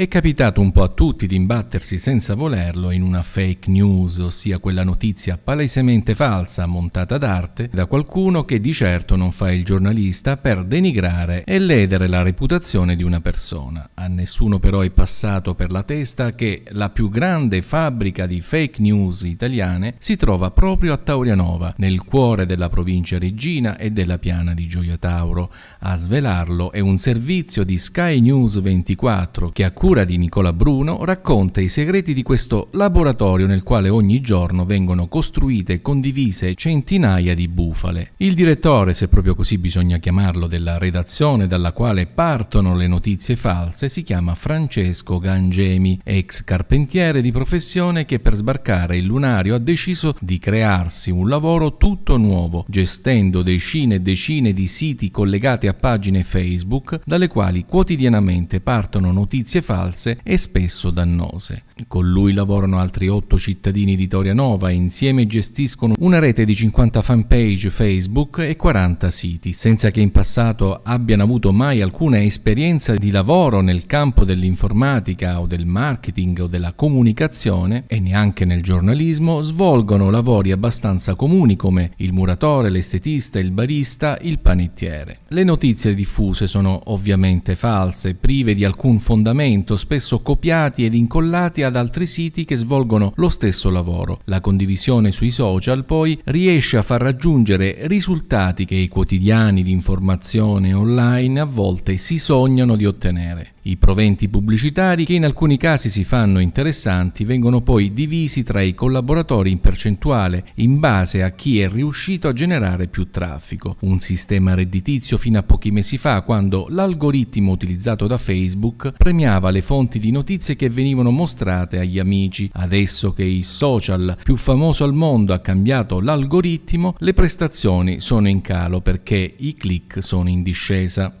È capitato un po' a tutti di imbattersi senza volerlo in una fake news, ossia quella notizia palesemente falsa, montata d'arte, da qualcuno che di certo non fa il giornalista per denigrare e ledere la reputazione di una persona. A nessuno però è passato per la testa che la più grande fabbrica di fake news italiane si trova proprio a Taurianova, nel cuore della provincia regina e della piana di Gioia Tauro. A svelarlo è un servizio di Sky News 24 che a cura cura di Nicola Bruno, racconta i segreti di questo laboratorio nel quale ogni giorno vengono costruite e condivise centinaia di bufale. Il direttore, se proprio così bisogna chiamarlo, della redazione dalla quale partono le notizie false si chiama Francesco Gangemi, ex carpentiere di professione che per sbarcare il lunario ha deciso di crearsi un lavoro tutto nuovo, gestendo decine e decine di siti collegati a pagine Facebook dalle quali quotidianamente partono notizie false false e spesso dannose. Con lui lavorano altri otto cittadini di Toria Nova e insieme gestiscono una rete di 50 fanpage Facebook e 40 siti, senza che in passato abbiano avuto mai alcuna esperienza di lavoro nel campo dell'informatica o del marketing o della comunicazione e neanche nel giornalismo, svolgono lavori abbastanza comuni come il muratore, l'estetista, il barista, il panettiere. Le notizie diffuse sono ovviamente false, prive di alcun fondamento, spesso copiati ed incollati a ad altri siti che svolgono lo stesso lavoro. La condivisione sui social poi riesce a far raggiungere risultati che i quotidiani di informazione online a volte si sognano di ottenere. I proventi pubblicitari, che in alcuni casi si fanno interessanti, vengono poi divisi tra i collaboratori in percentuale, in base a chi è riuscito a generare più traffico. Un sistema redditizio fino a pochi mesi fa, quando l'algoritmo utilizzato da Facebook premiava le fonti di notizie che venivano mostrate agli amici. Adesso che il social più famoso al mondo ha cambiato l'algoritmo, le prestazioni sono in calo perché i click sono in discesa.